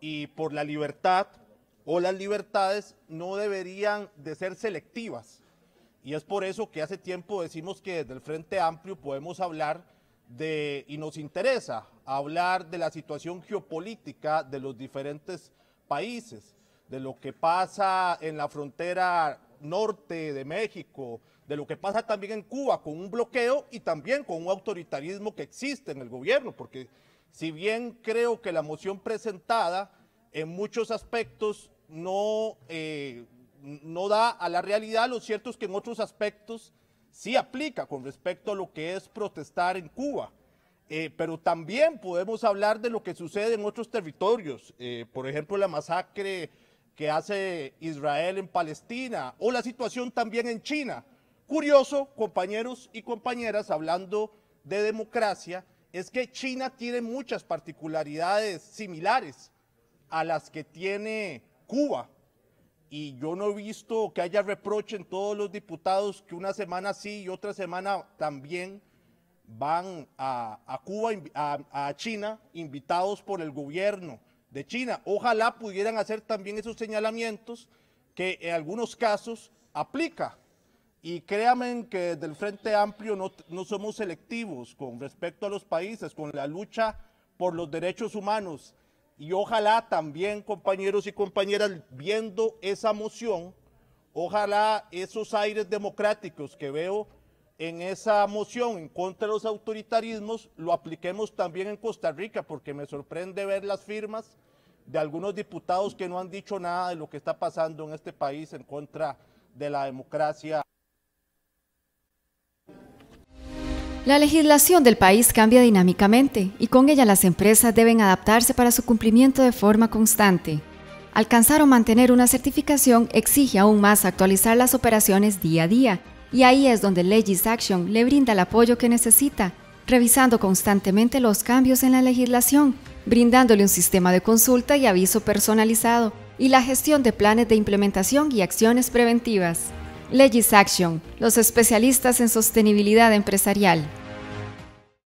y por la libertad o las libertades no deberían de ser selectivas. Y es por eso que hace tiempo decimos que desde el Frente Amplio podemos hablar de, y nos interesa hablar de la situación geopolítica de los diferentes países, de lo que pasa en la frontera norte de México, de lo que pasa también en Cuba con un bloqueo y también con un autoritarismo que existe en el gobierno, porque si bien creo que la moción presentada en muchos aspectos no, eh, no da a la realidad, lo cierto es que en otros aspectos sí aplica con respecto a lo que es protestar en Cuba. Eh, pero también podemos hablar de lo que sucede en otros territorios, eh, por ejemplo la masacre que hace Israel en Palestina o la situación también en China. Curioso, compañeros y compañeras, hablando de democracia, es que China tiene muchas particularidades similares a las que tiene Cuba. Y yo no he visto que haya reproche en todos los diputados que una semana sí y otra semana también van a, Cuba, a China, invitados por el gobierno de China. Ojalá pudieran hacer también esos señalamientos que en algunos casos aplica y créanme que del Frente Amplio no, no, somos selectivos con respecto a los países, con la lucha por los derechos humanos. Y ojalá también, compañeros y compañeras, viendo esa moción, ojalá esos aires democráticos que veo en esa moción en contra de los autoritarismos lo apliquemos también en Costa Rica, porque me sorprende ver las firmas de algunos diputados que no han dicho nada de lo que está pasando en este país en contra de la democracia. La legislación del país cambia dinámicamente y con ella las empresas deben adaptarse para su cumplimiento de forma constante. Alcanzar o mantener una certificación exige aún más actualizar las operaciones día a día y ahí es donde Legis Action le brinda el apoyo que necesita, revisando constantemente los cambios en la legislación, brindándole un sistema de consulta y aviso personalizado y la gestión de planes de implementación y acciones preventivas. Legis Action, los especialistas en sostenibilidad empresarial.